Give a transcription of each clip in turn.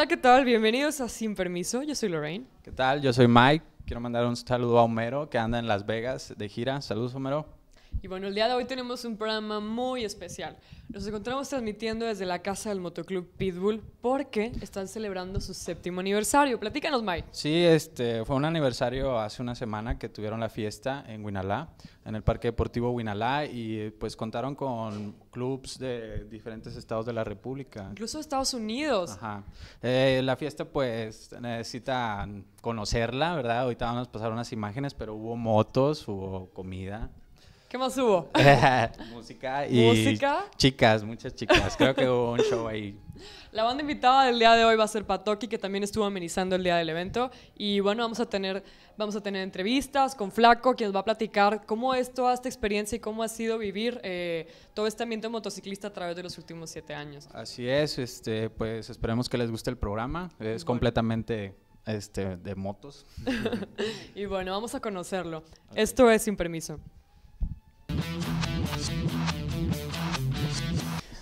Hola, ¿qué tal? Bienvenidos a Sin Permiso. Yo soy Lorraine. ¿Qué tal? Yo soy Mike. Quiero mandar un saludo a Homero que anda en Las Vegas de gira. Saludos, Homero. Y bueno, el día de hoy tenemos un programa muy especial. Nos encontramos transmitiendo desde la casa del Motoclub Pitbull porque están celebrando su séptimo aniversario. Platícanos, Mike. Sí, este, fue un aniversario hace una semana que tuvieron la fiesta en Huinalá, en el Parque Deportivo Huinalá, y pues contaron con clubs de diferentes estados de la República. Incluso Estados Unidos. Ajá. Eh, la fiesta pues necesita conocerla, ¿verdad? Ahorita vamos a pasar unas imágenes, pero hubo motos, hubo comida. ¿Qué más hubo? Música y chicas, muchas chicas. Creo que hubo un show ahí. La banda invitada del día de hoy va a ser Patoki, que también estuvo amenizando el día del evento. Y bueno, vamos a tener, vamos a tener entrevistas con Flaco, quien nos va a platicar cómo es toda esta experiencia y cómo ha sido vivir eh, todo este ambiente motociclista a través de los últimos siete años. Así es, este, pues esperemos que les guste el programa. Es completamente este, de motos. y bueno, vamos a conocerlo. Esto es Sin Permiso.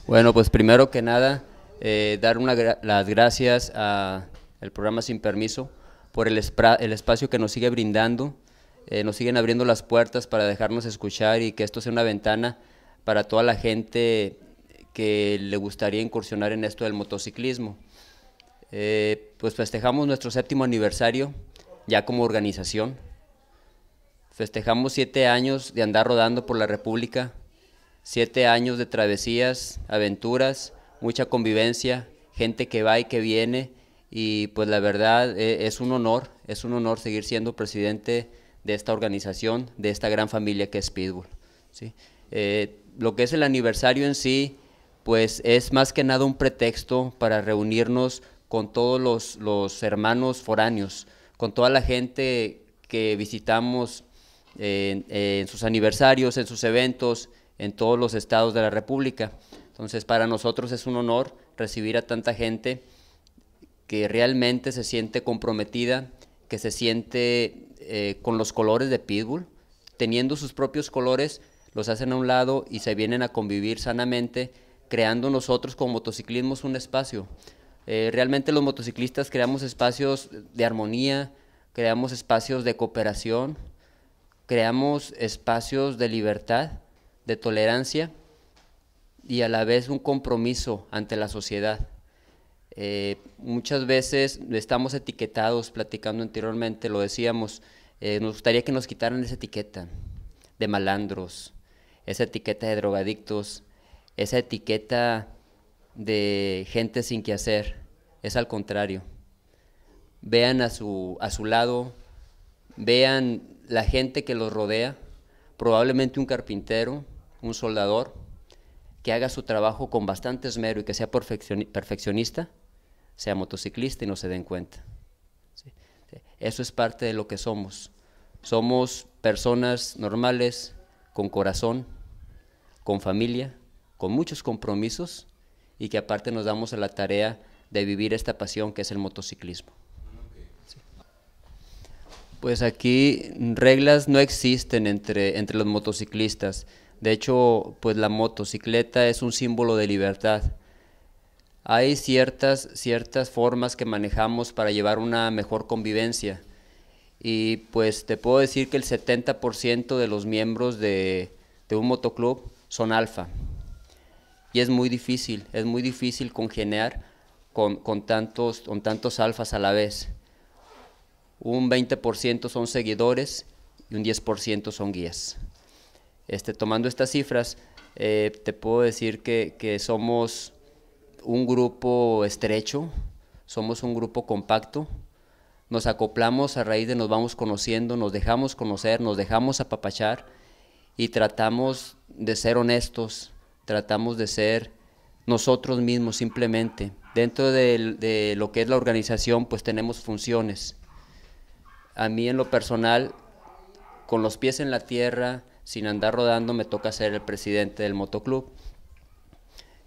Bueno, pues primero que nada, eh, dar las gracias al programa Sin Permiso por el, el espacio que nos sigue brindando, eh, nos siguen abriendo las puertas para dejarnos escuchar y que esto sea una ventana para toda la gente que le gustaría incursionar en esto del motociclismo. Eh, pues festejamos nuestro séptimo aniversario ya como organización. Festejamos siete años de andar rodando por la República, Siete años de travesías, aventuras, mucha convivencia, gente que va y que viene y pues la verdad e, es un honor, es un honor seguir siendo presidente de esta organización, de esta gran familia que es Pitbull. Eh, lo que es el aniversario en sí, pues es más que nada un pretexto para reunirnos con todos los, los hermanos foráneos, con toda la gente que visitamos en, sus aniversarios, en sus eventos, en todos los estados de la República. Entonces, para nosotros es un honor recibir a tanta gente que realmente se siente comprometida, que se siente eh, con los colores de Pitbull, teniendo sus propios colores, los hacen a un lado y se vienen a convivir sanamente, creando nosotros como motociclismo un espacio. Eh, realmente los motociclistas creamos espacios de armonía, creamos espacios de cooperación, creamos espacios de libertad, de tolerancia y a la vez un compromiso ante la sociedad. Eh, muchas veces estamos etiquetados, platicando anteriormente, lo decíamos, eh, nos gustaría que nos quitaran esa etiqueta de malandros, esa etiqueta de drogadictos, esa etiqueta de gente sin que hacer. Es al contrario. Vean a su, a su lado, vean la gente que los rodea, probablemente un carpintero, un soldador, que haga su trabajo con bastante esmero y que sea perfeccionista, sea motociclista y no se den cuenta. Eso es parte de lo que somos. Somos personas normales, con corazón, con familia, con muchos compromisos y que aparte nos damos a la tarea de vivir esta pasión que es el motociclismo. Pues aquí reglas no existen entre, los motociclistas. De hecho, pues la motocicleta es un símbolo de libertad. Hay ciertas, ciertas formas que manejamos para llevar una mejor convivencia. Y pues te puedo decir que el 70% de los miembros de, un motoclub son alfa. Y es muy difícil, es muy difícil congeniar con tantos, con tantos alfas a la vez un 20% son seguidores y un 10% son guías. Este, tomando estas cifras, eh, te puedo decir que, somos un grupo estrecho, somos un grupo compacto, nos acoplamos a raíz de nos vamos conociendo, nos dejamos conocer, nos dejamos apapachar y tratamos de ser honestos, tratamos de ser nosotros mismos simplemente. Dentro de lo que es la organización, pues tenemos funciones a mí en lo personal, con los pies en la tierra, sin andar rodando, me toca ser el presidente del motoclub.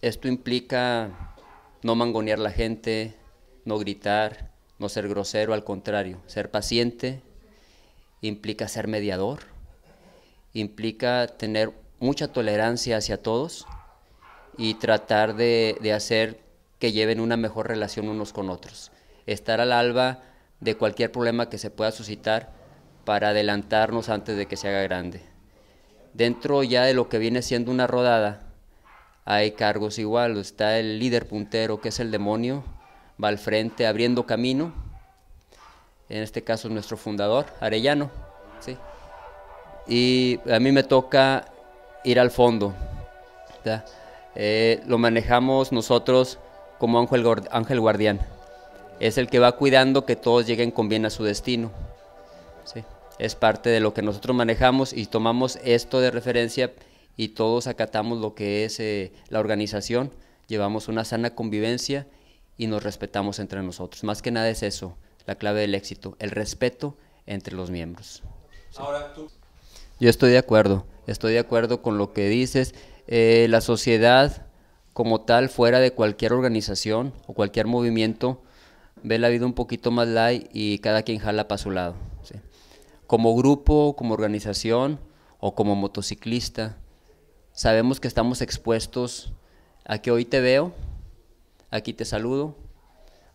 Esto implica no mangonear la gente, no gritar, no ser grosero, al contrario, ser paciente implica ser mediador, implica tener mucha tolerancia hacia todos y tratar de, de hacer que lleven una mejor relación unos con otros. Estar al alba de cualquier problema que se pueda suscitar para adelantarnos antes de que se haga grande. Dentro ya de lo que viene siendo una rodada, hay cargos igual. Está el líder puntero, que es el demonio, va al frente abriendo camino. En este caso nuestro fundador, Arellano. ¿sí? Y a mí me toca ir al fondo. Eh, lo manejamos nosotros como ángel, ángel guardián es el que va cuidando que todos lleguen con bien a su destino. ¿sí? Es parte de lo que nosotros manejamos y tomamos esto de referencia y todos acatamos lo que es eh, la organización, llevamos una sana convivencia y nos respetamos entre nosotros. Más que nada es eso, la clave del éxito, el respeto entre los miembros. Ahora, tú. Yo estoy de acuerdo, estoy de acuerdo con lo que dices. Eh, la sociedad como tal, fuera de cualquier organización o cualquier movimiento, ve la vida un poquito más light y cada quien jala para su lado. Como grupo, como organización o como motociclista, sabemos que estamos expuestos a que hoy te veo, aquí te saludo,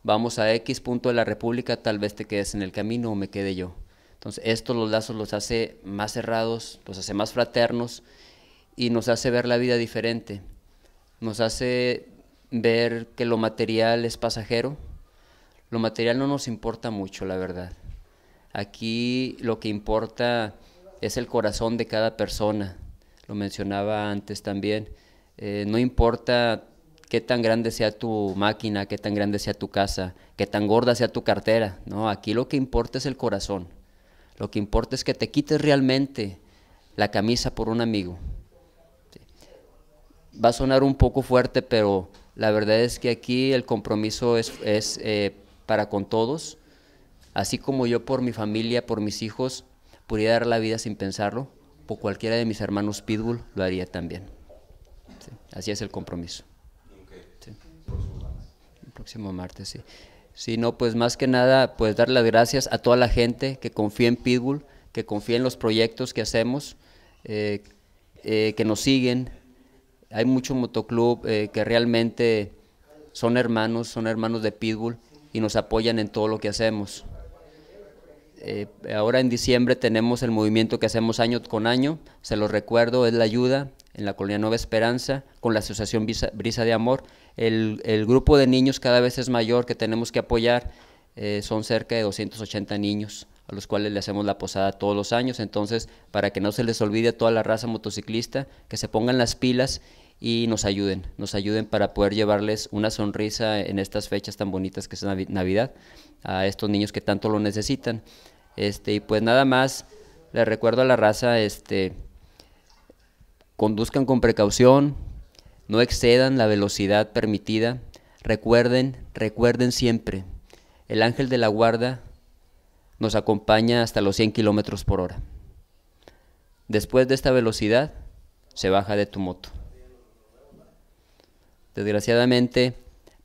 vamos a X punto de la República, tal vez te quedes en el camino o me quede yo. Entonces, estos los lazos los hace más cerrados, los hace más fraternos y nos hace ver la vida diferente. Nos hace ver que lo material es pasajero, lo material no nos importa mucho, la verdad. Aquí lo que importa es el corazón de cada persona. Lo mencionaba antes también. Eh, no importa qué tan grande sea tu máquina, qué tan grande sea tu casa, qué tan gorda sea tu cartera. No, aquí lo que importa es el corazón. Lo que importa es que te quites realmente la camisa por un amigo. Va a sonar un poco fuerte, pero la verdad es que aquí el compromiso es, eh, para con todos, así como yo por mi familia, por mis hijos, pudiera dar la vida sin pensarlo, o cualquiera de mis hermanos Pitbull lo haría también. así es el compromiso. El próximo martes, sí. Sí, no, pues más que nada, pues dar las gracias a toda la gente que confía en Pitbull, que confía en los proyectos que hacemos, eh, eh, que nos siguen. Hay mucho motoclub eh, que realmente son hermanos, son hermanos de Pitbull y nos apoyan en todo lo que hacemos. Eh, ahora en diciembre tenemos el movimiento que hacemos año con año, se lo recuerdo, es la ayuda en la colonia Nueva Esperanza con la Asociación Brisa, de Amor. El, grupo de niños cada vez es mayor que tenemos que apoyar, eh, son cerca de 280 niños a los cuales le hacemos la posada todos los años, entonces para que no se les olvide toda la raza motociclista, que se pongan las pilas y nos ayuden, nos ayuden para poder llevarles una sonrisa en estas fechas tan bonitas que es Navidad a estos niños que tanto lo necesitan. Este, y pues nada más, les recuerdo a la raza, este, conduzcan con precaución, no excedan la velocidad permitida, recuerden, recuerden siempre, el ángel de la guarda nos acompaña hasta los 100 kilómetros por hora. Después de esta velocidad, se baja de tu moto. Desgraciadamente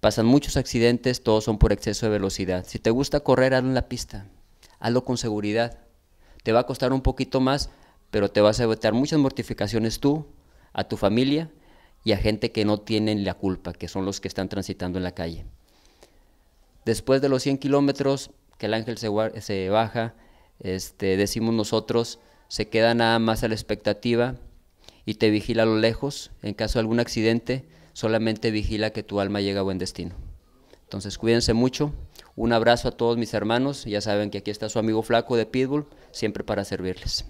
pasan muchos accidentes, todos son por exceso de velocidad. Si te gusta correr, hazlo en la pista, hazlo con seguridad. Te va a costar un poquito más, pero te vas a evitar muchas mortificaciones tú, a tu familia y a gente que no tienen la culpa, que son los que están transitando en la calle. Después de los 100 kilómetros que el ángel se, baja, este, decimos nosotros, se queda nada más a la expectativa y te vigila a lo lejos en caso de algún accidente solamente vigila que tu alma llegue a buen destino. Entonces cuídense mucho, un abrazo a todos mis hermanos, ya saben que aquí está su amigo flaco de Pitbull, siempre para servirles.